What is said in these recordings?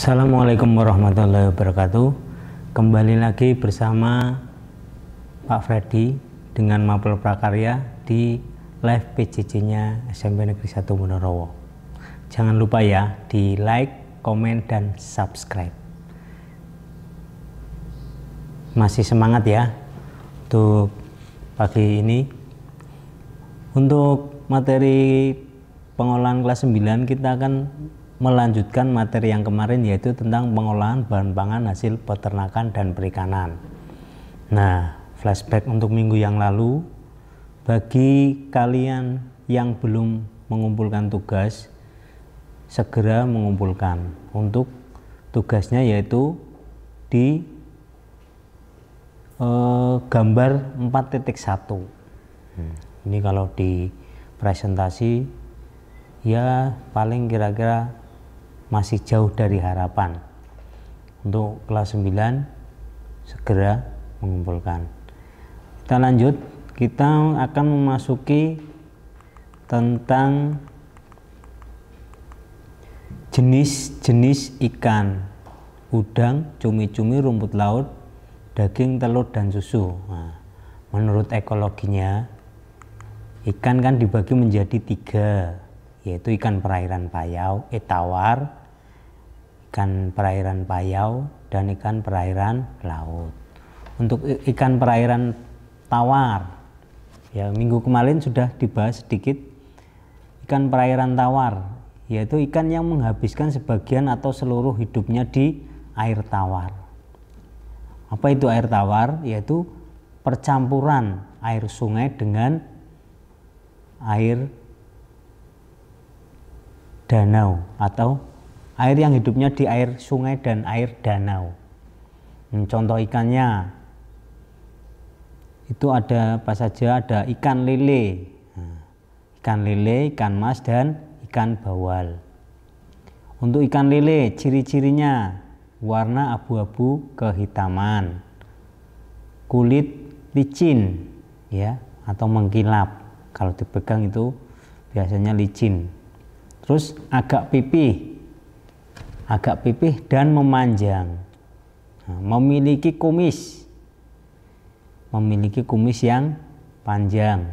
Assalamualaikum warahmatullahi wabarakatuh. Kembali lagi bersama Pak Freddy dengan Mapel Prakarya di live PCC-nya SMP Negeri 1 Monorowo. Jangan lupa ya di like, komen, dan subscribe. Masih semangat ya untuk pagi ini. Untuk materi pengolahan kelas 9 kita akan melanjutkan materi yang kemarin yaitu tentang pengolahan bahan pangan hasil peternakan dan perikanan. Nah, flashback untuk minggu yang lalu bagi kalian yang belum mengumpulkan tugas segera mengumpulkan untuk tugasnya yaitu di eh, gambar 4.1. Hmm. Ini kalau di presentasi ya paling kira-kira masih jauh dari harapan. Untuk kelas 9 segera mengumpulkan. Kita lanjut, kita akan memasuki tentang jenis-jenis ikan, udang, cumi-cumi, rumput laut, daging, telur, dan susu. Nah, menurut ekologinya, ikan kan dibagi menjadi tiga yaitu ikan perairan payau, etawar, ikan perairan payau, dan ikan perairan laut. Untuk ikan perairan tawar, ya minggu kemarin sudah dibahas sedikit ikan perairan tawar, yaitu ikan yang menghabiskan sebagian atau seluruh hidupnya di air tawar. Apa itu air tawar? Yaitu percampuran air sungai dengan air danau atau air yang hidupnya di air sungai dan air danau. Hmm, contoh ikannya itu ada apa saja ada ikan lele, hmm, ikan lele, ikan mas dan ikan bawal. Untuk ikan lele ciri-cirinya warna abu-abu kehitaman, kulit licin ya atau mengkilap kalau dipegang itu biasanya licin terus agak pipih agak pipih dan memanjang nah, memiliki kumis memiliki kumis yang panjang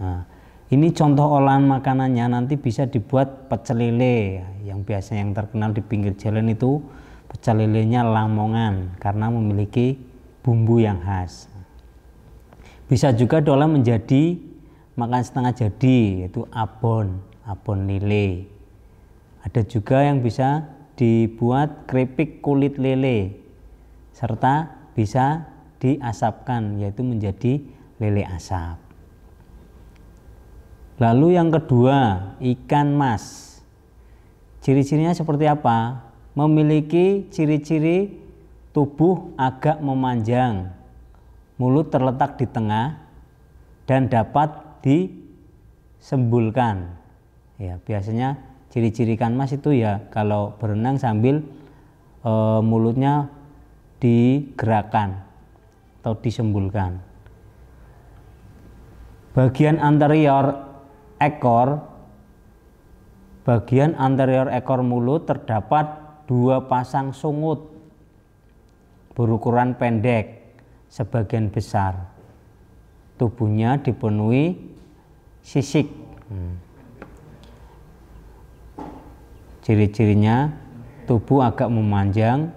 nah, ini contoh olahan makanannya nanti bisa dibuat pecel lele yang biasa yang terkenal di pinggir jalan itu pecel lelenya lamongan karena memiliki bumbu yang khas. Bisa juga diolah menjadi makan setengah jadi yaitu abon abon lele. Ada juga yang bisa dibuat keripik kulit lele serta bisa diasapkan yaitu menjadi lele asap. Lalu yang kedua, ikan mas. Ciri-cirinya seperti apa? Memiliki ciri-ciri tubuh agak memanjang, mulut terletak di tengah dan dapat disembulkan ya biasanya ciri-ciri mas itu ya kalau berenang sambil e, mulutnya digerakkan atau disembulkan bagian anterior ekor bagian anterior ekor mulut terdapat dua pasang sungut berukuran pendek sebagian besar tubuhnya dipenuhi sisik hmm. Ciri-cirinya tubuh agak memanjang,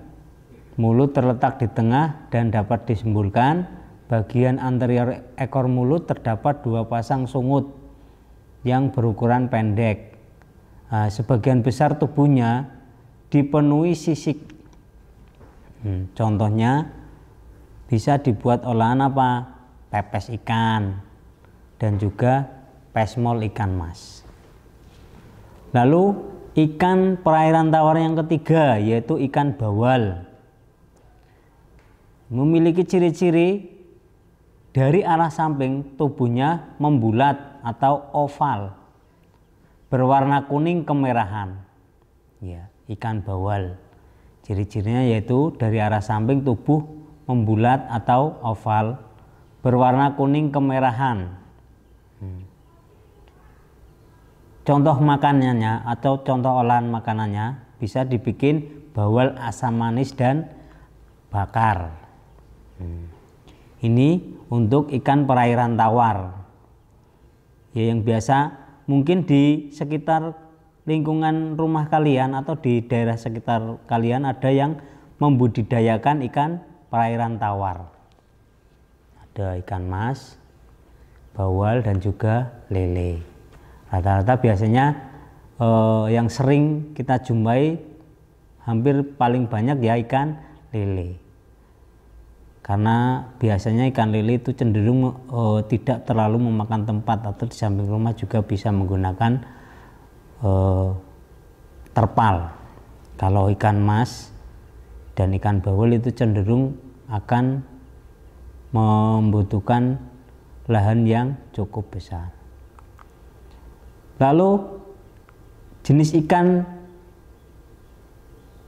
mulut terletak di tengah dan dapat disembulkan. Bagian anterior ekor mulut terdapat dua pasang sungut yang berukuran pendek. Nah, sebagian besar tubuhnya dipenuhi sisik. Hmm, contohnya bisa dibuat olahan apa? Pepes ikan dan juga pesmol ikan mas. Lalu Ikan perairan tawar yang ketiga yaitu ikan bawal. Memiliki ciri-ciri dari arah samping tubuhnya membulat atau oval. Berwarna kuning kemerahan. Ya, ikan bawal. Ciri-cirinya yaitu dari arah samping tubuh membulat atau oval, berwarna kuning kemerahan, contoh makanannya atau contoh olahan makanannya bisa dibikin bawal asam manis dan bakar. Ini untuk ikan perairan tawar. Ya yang biasa mungkin di sekitar lingkungan rumah kalian atau di daerah sekitar kalian ada yang membudidayakan ikan perairan tawar. Ada ikan mas, bawal dan juga lele. Rata-rata biasanya eh, yang sering kita jumpai hampir paling banyak ya ikan lele. Karena biasanya ikan lele itu cenderung eh, tidak terlalu memakan tempat atau di samping rumah juga bisa menggunakan eh, terpal. Kalau ikan mas dan ikan bawal itu cenderung akan membutuhkan lahan yang cukup besar. Lalu jenis ikan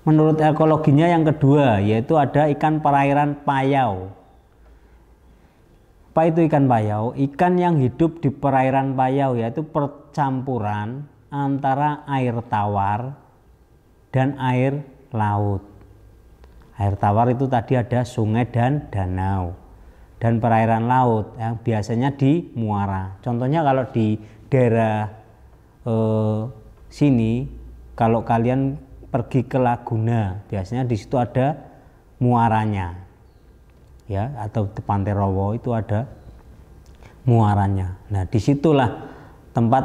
menurut ekologinya yang kedua yaitu ada ikan perairan payau. Apa itu ikan payau? Ikan yang hidup di perairan payau yaitu percampuran antara air tawar dan air laut. Air tawar itu tadi ada sungai dan danau dan perairan laut yang biasanya di muara. Contohnya kalau di daerah eh, sini kalau kalian pergi ke Laguna biasanya di situ ada muaranya ya atau Pantai Rowo itu ada muaranya nah disitulah tempat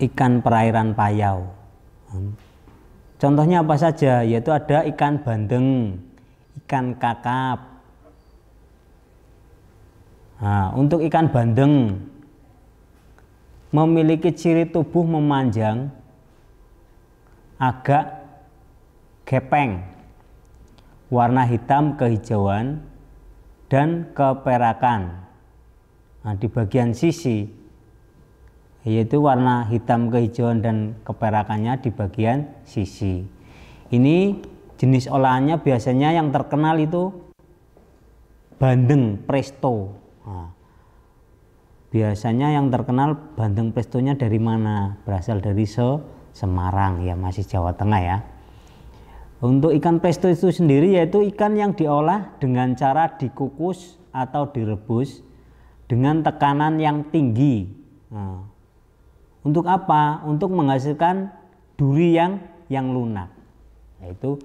ikan perairan payau hmm. contohnya apa saja yaitu ada ikan bandeng ikan kakap nah, untuk ikan bandeng memiliki ciri tubuh memanjang, agak gepeng, warna hitam kehijauan, dan keperakan. Nah, di bagian sisi, yaitu warna hitam kehijauan dan keperakannya di bagian sisi. Ini jenis olahannya biasanya yang terkenal itu bandeng presto. Nah, biasanya yang terkenal bandeng prestonya dari mana? Berasal dari se Semarang ya, masih Jawa Tengah ya. Untuk ikan presto itu sendiri yaitu ikan yang diolah dengan cara dikukus atau direbus dengan tekanan yang tinggi. Nah, untuk apa? Untuk menghasilkan duri yang yang lunak. Yaitu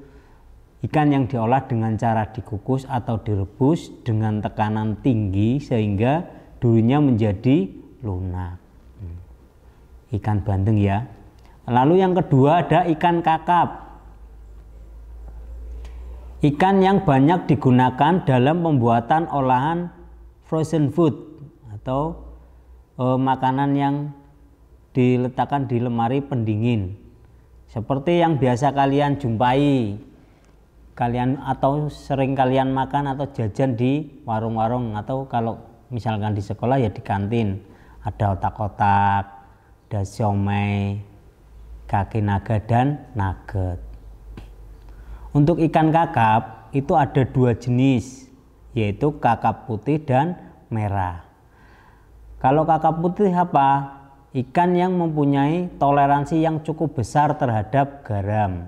ikan yang diolah dengan cara dikukus atau direbus dengan tekanan tinggi sehingga dulunya menjadi lunak. Hmm. Ikan bandeng ya. Lalu yang kedua ada ikan kakap. Ikan yang banyak digunakan dalam pembuatan olahan frozen food atau eh, makanan yang diletakkan di lemari pendingin. Seperti yang biasa kalian jumpai kalian atau sering kalian makan atau jajan di warung-warung atau kalau misalkan di sekolah ya di kantin ada otak-otak ada siomay kaki naga dan nugget untuk ikan kakap itu ada dua jenis yaitu kakap putih dan merah kalau kakap putih apa? ikan yang mempunyai toleransi yang cukup besar terhadap garam.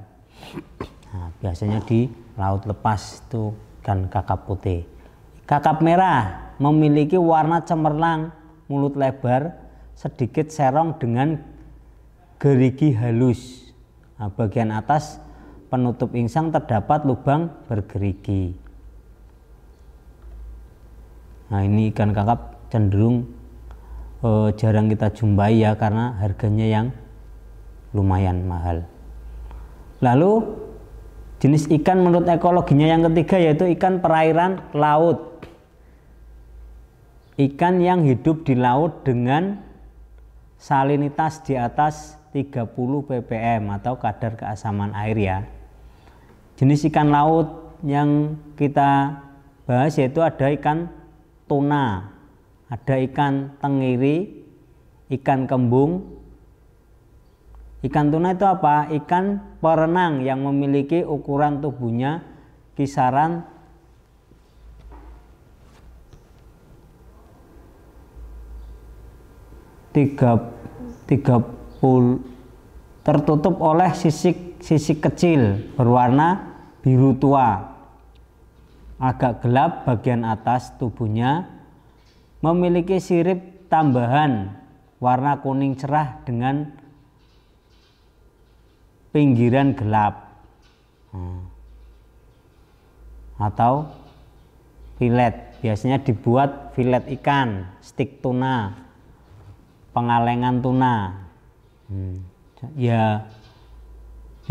Nah, biasanya di laut lepas itu ikan kakap putih. Kakap merah memiliki warna cemerlang, mulut lebar, sedikit serong dengan gerigi halus. Nah, bagian atas penutup insang terdapat lubang bergerigi. Nah, ini ikan kakap cenderung eh, jarang kita jumpai ya karena harganya yang lumayan mahal. Lalu Jenis ikan menurut ekologinya yang ketiga yaitu ikan perairan laut. Ikan yang hidup di laut dengan salinitas di atas 30 ppm atau kadar keasaman air ya. Jenis ikan laut yang kita bahas yaitu ada ikan tuna, ada ikan tengiri, ikan kembung, Ikan tuna itu apa? Ikan perenang yang memiliki ukuran tubuhnya kisaran 30, tertutup oleh sisik-sisik kecil berwarna biru tua. Agak gelap bagian atas tubuhnya memiliki sirip tambahan warna kuning cerah dengan pinggiran gelap atau filet biasanya dibuat filet ikan stick tuna pengalengan tuna hmm. ya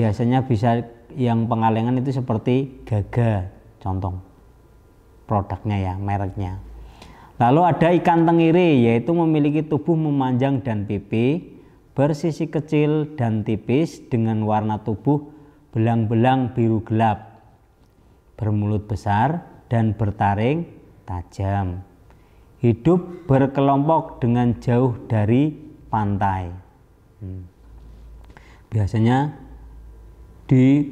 biasanya bisa yang pengalengan itu seperti gaga contoh produknya ya mereknya lalu ada ikan tengiri yaitu memiliki tubuh memanjang dan pipih bersisi kecil dan tipis dengan warna tubuh belang-belang biru gelap, bermulut besar dan bertaring tajam. Hidup berkelompok dengan jauh dari pantai. Hmm. Biasanya di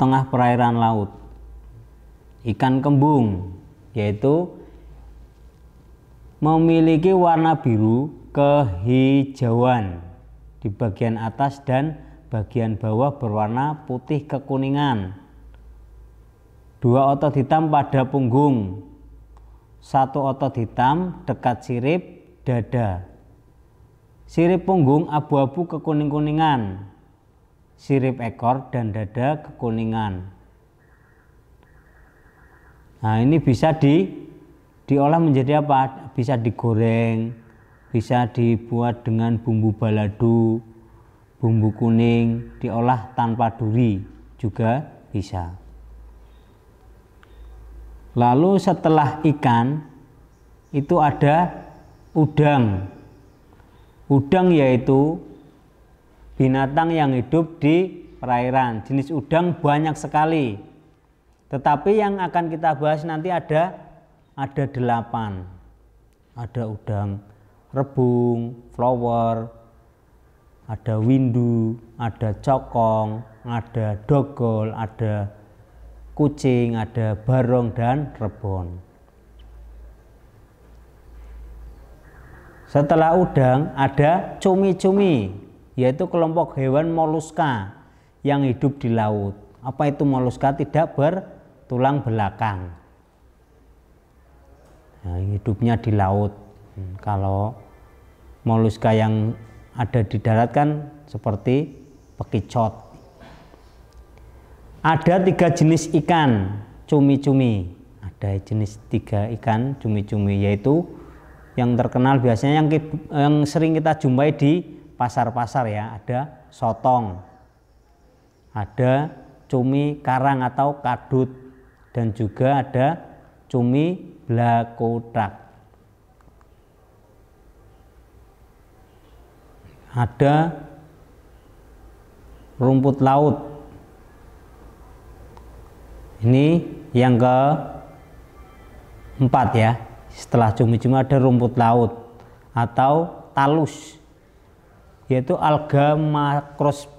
tengah perairan laut. Ikan kembung yaitu memiliki warna biru kehijauan di bagian atas dan bagian bawah berwarna putih kekuningan. Dua otot hitam pada punggung, satu otot hitam dekat sirip dada. Sirip punggung abu-abu kekuning-kuningan, sirip ekor dan dada kekuningan. Nah ini bisa di diolah menjadi apa? Bisa digoreng, bisa dibuat dengan bumbu balado, bumbu kuning, diolah tanpa duri juga bisa. Lalu setelah ikan itu ada udang. Udang yaitu binatang yang hidup di perairan. Jenis udang banyak sekali. Tetapi yang akan kita bahas nanti ada ada delapan. Ada udang rebung, flower, ada windu, ada cokong, ada dogol, ada kucing, ada barong dan rebon. Setelah udang ada cumi-cumi, yaitu kelompok hewan moluska yang hidup di laut. Apa itu moluska tidak bertulang belakang? Nah, hidupnya di laut. Hmm, kalau moluska yang ada di darat kan seperti pekicot. Ada tiga jenis ikan cumi-cumi. Ada jenis tiga ikan cumi-cumi yaitu yang terkenal biasanya yang, yang sering kita jumpai di pasar-pasar ya. Ada sotong, ada cumi karang atau kadut, dan juga ada cumi belakodak. ada rumput laut. Ini yang ke empat ya. Setelah cumi-cumi ada rumput laut atau talus yaitu alga makroskopik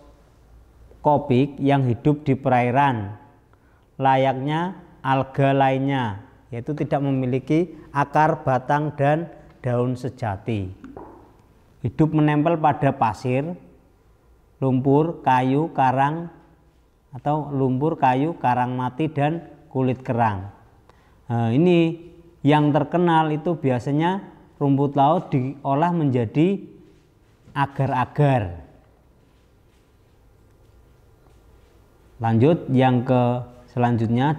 yang hidup di perairan layaknya alga lainnya yaitu tidak memiliki akar, batang dan daun sejati hidup menempel pada pasir, lumpur, kayu, karang, atau lumpur, kayu, karang mati, dan kulit kerang. Nah, ini yang terkenal itu biasanya rumput laut diolah menjadi agar-agar. Lanjut yang ke selanjutnya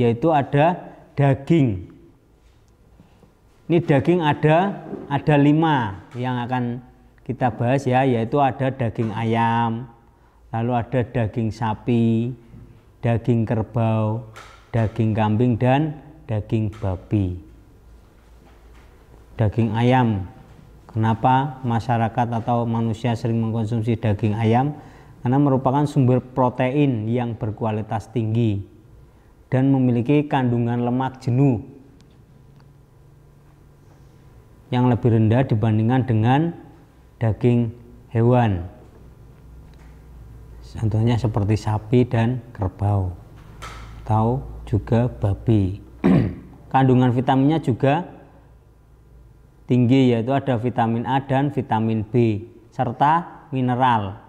yaitu ada daging. Ini daging ada ada lima yang akan kita bahas ya, yaitu ada daging ayam, lalu ada daging sapi, daging kerbau, daging kambing dan daging babi. Daging ayam. Kenapa masyarakat atau manusia sering mengkonsumsi daging ayam? Karena merupakan sumber protein yang berkualitas tinggi dan memiliki kandungan lemak jenuh yang lebih rendah dibandingkan dengan daging hewan. Contohnya seperti sapi dan kerbau atau juga babi. Kandungan vitaminnya juga tinggi yaitu ada vitamin A dan vitamin B serta mineral.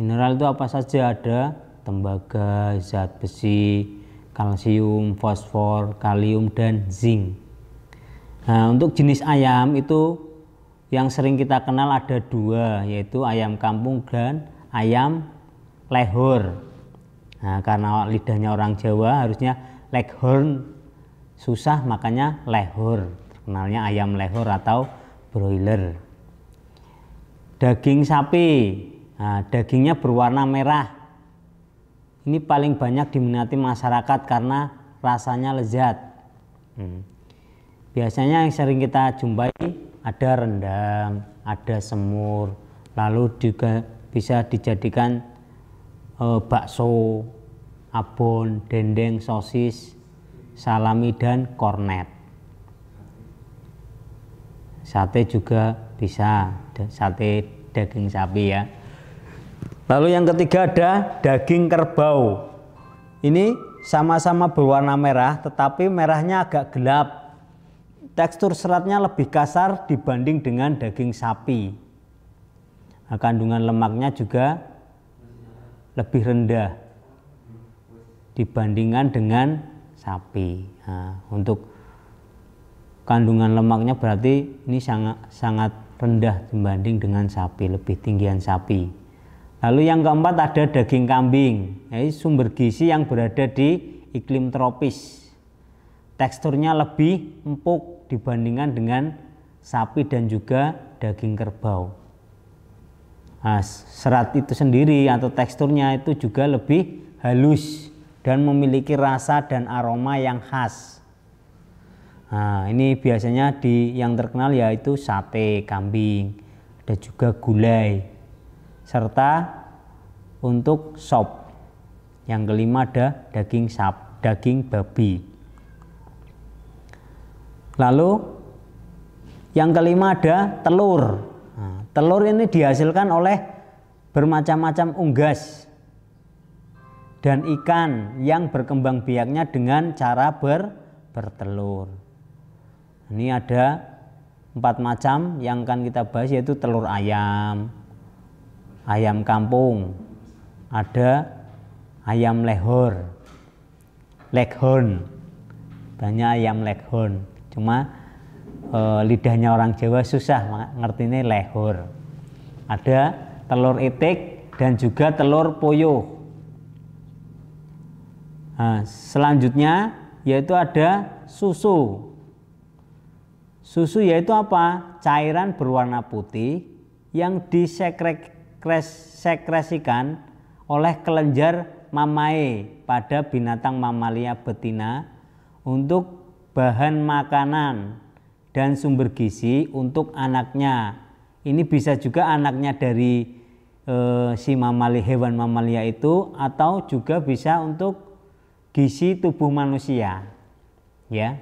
Mineral itu apa saja ada tembaga, zat besi, kalsium, fosfor, kalium dan zinc. Nah, untuk jenis ayam itu yang sering kita kenal ada dua, yaitu ayam kampung dan ayam lehor. Nah, karena lidahnya orang Jawa harusnya leghorn susah makanya lehor. Terkenalnya ayam lehor atau broiler. Daging sapi, nah, dagingnya berwarna merah. Ini paling banyak diminati masyarakat karena rasanya lezat. Hmm. Biasanya yang sering kita jumpai ada rendang, ada semur, lalu juga bisa dijadikan e, bakso, abon, dendeng, sosis, salami dan kornet. Sate juga bisa, sate daging sapi ya. Lalu yang ketiga ada daging kerbau. Ini sama-sama berwarna merah tetapi merahnya agak gelap tekstur seratnya lebih kasar dibanding dengan daging sapi. Nah, kandungan lemaknya juga lebih rendah dibandingkan dengan sapi. Nah, untuk kandungan lemaknya berarti ini sangat sangat rendah dibanding dengan sapi, lebih tinggian sapi. Lalu yang keempat ada daging kambing, Ini sumber gizi yang berada di iklim tropis. Teksturnya lebih empuk dibandingkan dengan sapi dan juga daging kerbau. Nah, serat itu sendiri atau teksturnya itu juga lebih halus dan memiliki rasa dan aroma yang khas. Nah, ini biasanya di yang terkenal yaitu sate kambing, ada juga gulai, serta untuk sop. Yang kelima ada daging sap, daging babi. Lalu yang kelima ada telur. Nah, telur ini dihasilkan oleh bermacam-macam unggas dan ikan yang berkembang biaknya dengan cara ber bertelur. Ini ada empat macam yang akan kita bahas yaitu telur ayam, ayam kampung, ada ayam lehor, leghorn, banyak ayam leghorn. Cuma e, lidahnya orang Jawa susah ngerti ini lehor. Ada telur itik dan juga telur puyuh. Nah, selanjutnya yaitu ada susu. Susu yaitu apa? Cairan berwarna putih yang disekresikan oleh kelenjar mamae pada binatang mamalia betina untuk bahan makanan dan sumber gizi untuk anaknya. Ini bisa juga anaknya dari e, si mamalia hewan mamalia itu atau juga bisa untuk gizi tubuh manusia. Ya.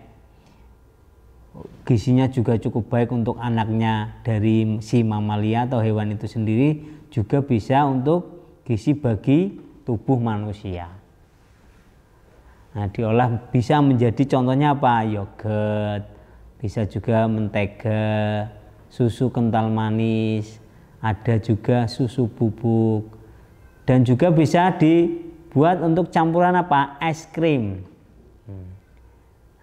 Gizinya juga cukup baik untuk anaknya dari si mamalia atau hewan itu sendiri juga bisa untuk gizi bagi tubuh manusia. Nah, diolah bisa menjadi contohnya apa? Yogurt, bisa juga mentega, susu kental manis, ada juga susu bubuk. Dan juga bisa dibuat untuk campuran apa? Es krim.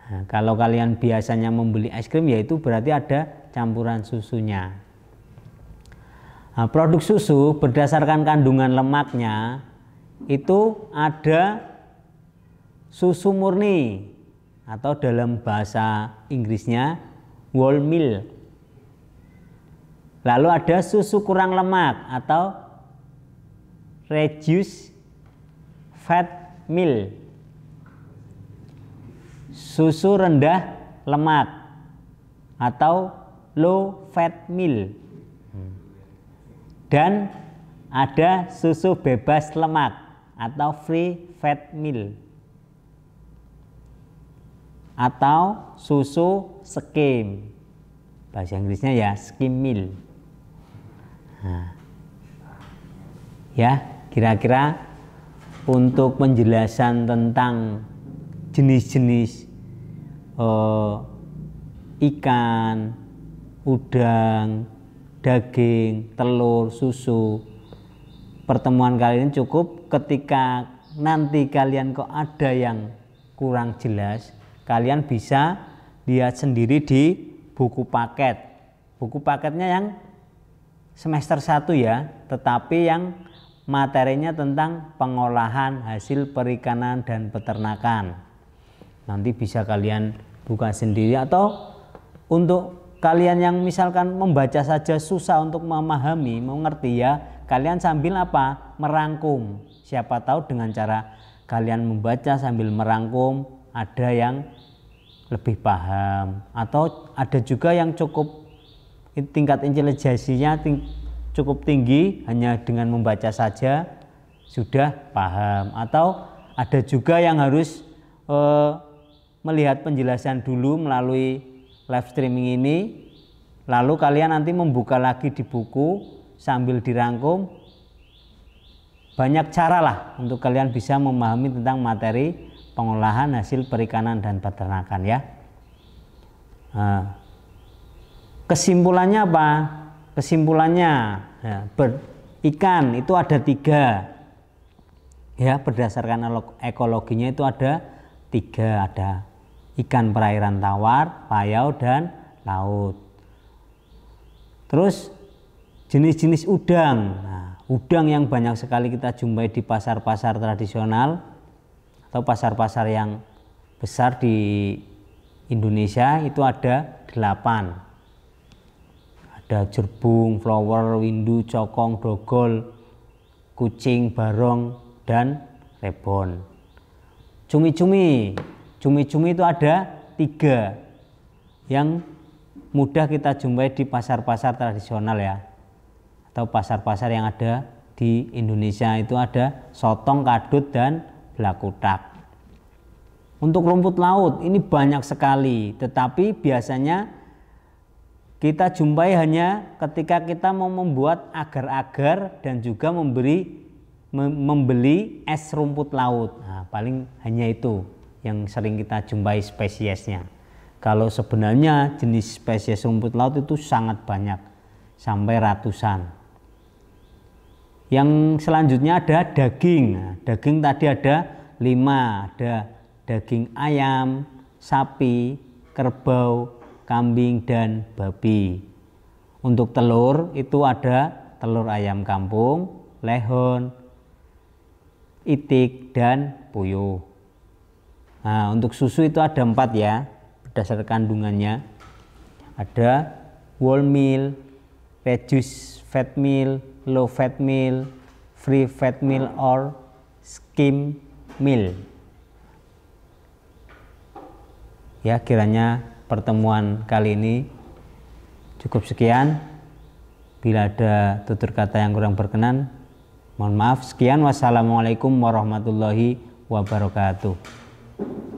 Nah, kalau kalian biasanya membeli es krim yaitu berarti ada campuran susunya. Nah, produk susu berdasarkan kandungan lemaknya itu ada susu murni atau dalam bahasa Inggrisnya whole milk. Lalu ada susu kurang lemak atau reduced fat milk. Susu rendah lemak atau low fat milk. Dan ada susu bebas lemak atau free fat milk atau susu skim. Bahasa Inggrisnya ya skim meal. Nah. Ya, kira-kira untuk penjelasan tentang jenis-jenis eh, ikan, udang, daging, telur, susu. Pertemuan kali ini cukup ketika nanti kalian kok ada yang kurang jelas, Kalian bisa lihat sendiri di buku paket. Buku paketnya yang semester 1 ya, tetapi yang materinya tentang pengolahan hasil perikanan dan peternakan. Nanti bisa kalian buka sendiri atau untuk kalian yang misalkan membaca saja susah untuk memahami, mengerti ya, kalian sambil apa? merangkum. Siapa tahu dengan cara kalian membaca sambil merangkum ada yang lebih paham atau ada juga yang cukup tingkat intelijensinya ting cukup tinggi hanya dengan membaca saja sudah paham atau ada juga yang harus eh, melihat penjelasan dulu melalui live streaming ini lalu kalian nanti membuka lagi di buku sambil dirangkum banyak cara lah untuk kalian bisa memahami tentang materi pengolahan hasil perikanan dan peternakan ya. Nah, kesimpulannya apa? Kesimpulannya ya, ber, ikan itu ada tiga ya berdasarkan ekologinya itu ada tiga ada ikan perairan tawar, payau dan laut. Terus jenis-jenis udang, nah, udang yang banyak sekali kita jumpai di pasar-pasar tradisional atau pasar-pasar yang besar di Indonesia itu ada delapan ada jerbung, flower, windu, cokong, dogol, kucing, barong, dan rebon. Cumi-cumi, cumi-cumi itu ada tiga yang mudah kita jumpai di pasar-pasar tradisional ya atau pasar-pasar yang ada di Indonesia itu ada sotong, kadut, dan belaku Untuk rumput laut ini banyak sekali, tetapi biasanya kita jumpai hanya ketika kita mau membuat agar-agar dan juga memberi membeli es rumput laut. Nah, paling hanya itu yang sering kita jumpai spesiesnya. Kalau sebenarnya jenis spesies rumput laut itu sangat banyak, sampai ratusan. Yang selanjutnya ada daging. Nah, daging tadi ada lima, ada daging ayam, sapi, kerbau, kambing, dan babi. Untuk telur itu ada telur ayam kampung, lehon, itik, dan puyuh. Nah, untuk susu itu ada empat ya, berdasarkan kandungannya. Ada whole meal, reduced fat meal, low fat meal, free fat meal or skim meal. Ya, kiranya pertemuan kali ini cukup sekian. Bila ada tutur kata yang kurang berkenan, mohon maaf. Sekian, wassalamualaikum warahmatullahi wabarakatuh.